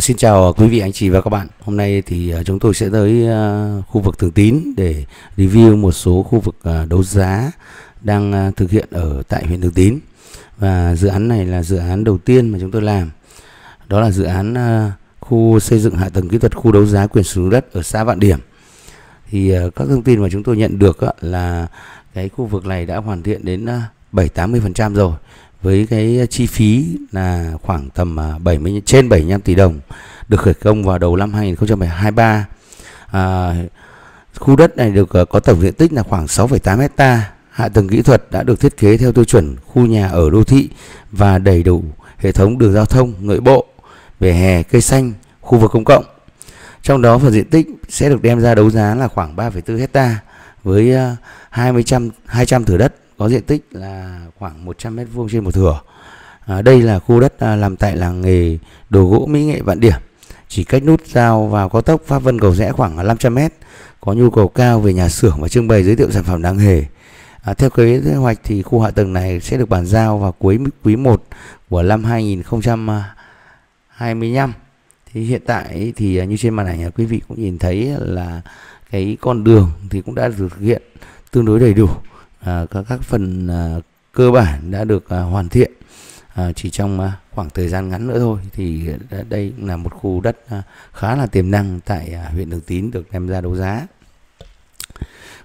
Ờ, xin chào quý vị anh chị và các bạn. Hôm nay thì ờ, chúng tôi sẽ tới ờ, khu vực Thường Tín để review một số khu vực đấu giá đang thực hiện ở tại huyện Thường Tín. Và dự án này là dự án đầu tiên mà chúng tôi làm. Đó là dự án khu xây dựng hạ tầng kỹ thuật khu đấu giá quyền sử dụng đất ở xã Vạn Điểm. Thì các thông tin mà chúng tôi nhận được là cái khu vực này đã hoàn thiện đến 7-80% rồi với cái chi phí là khoảng tầm 70 à, trên 75 tỷ đồng được khởi công vào đầu năm 2023. À, khu đất này được à, có tổng diện tích là khoảng 6,8 hecta. Hạ tầng kỹ thuật đã được thiết kế theo tiêu chuẩn khu nhà ở đô thị và đầy đủ hệ thống đường giao thông nội bộ, vỉa hè, cây xanh, khu vực công cộng. Trong đó phần diện tích sẽ được đem ra đấu giá là khoảng 3,4 hecta với 200 à, 200 thửa đất có diện tích là khoảng 100 m2 trên một thửa. À, đây là khu đất à, làm tại làng nghề đồ gỗ mỹ nghệ vạn điểm. Chỉ cách nút giao vào cao tốc Pháp Vân Cầu Rẽ khoảng 500 m, có nhu cầu cao về nhà xưởng và trưng bày giới thiệu sản phẩm làng hề. À, theo kế hoạch thì khu hạ tầng này sẽ được bàn giao vào cuối quý 1 của năm 2025. Thì hiện tại thì à, như trên màn ảnh à, quý vị cũng nhìn thấy là cái con đường thì cũng đã được thực hiện tương đối đầy đủ à, các phần à, cơ bản đã được à, hoàn thiện à, chỉ trong khoảng thời gian ngắn nữa thôi thì đây là một khu đất khá là tiềm năng tại huyện đường Tín được đem ra đấu giá.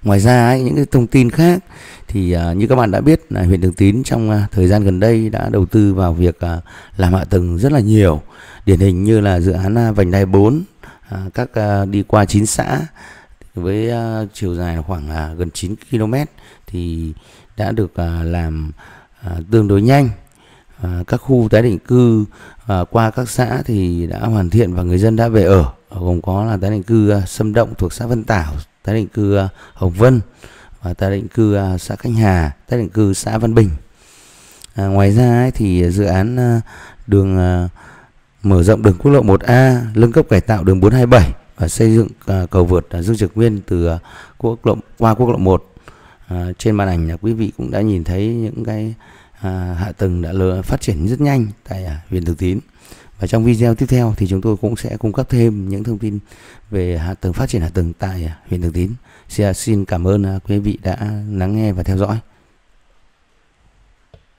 Ngoài ra những cái thông tin khác thì như các bạn đã biết là huyện đường Tín trong thời gian gần đây đã đầu tư vào việc làm hạ tầng rất là nhiều, điển hình như là dự án vành đai 4 các đi qua 9 xã với uh, chiều dài khoảng uh, gần 9 km thì đã được uh, làm uh, tương đối nhanh À, các khu tái định cư à, qua các xã thì đã hoàn thiện và người dân đã về ở gồm có là tái định cư à, Sâm Động thuộc xã Vân Tảo, tái định cư à, Hồng Vân và tái định cư à, xã Canh Hà, tái định cư xã Văn Bình. À, ngoài ra ấy, thì dự án à, đường à, mở rộng đường quốc lộ 1A, nâng cấp cải tạo đường 427 và xây dựng à, cầu vượt à, Dương Trực Nguyên từ à, quốc lộ qua quốc lộ 1. trên màn ảnh là quý vị cũng đã nhìn thấy những cái hạ tầng đã lừa, phát triển rất nhanh tại huyện Thường Tín. Và trong video tiếp theo thì chúng tôi cũng sẽ cung cấp thêm những thông tin về hạ tầng phát triển hạ tầng tại huyện Thường Tín. xin cảm ơn quý vị đã lắng nghe và theo dõi.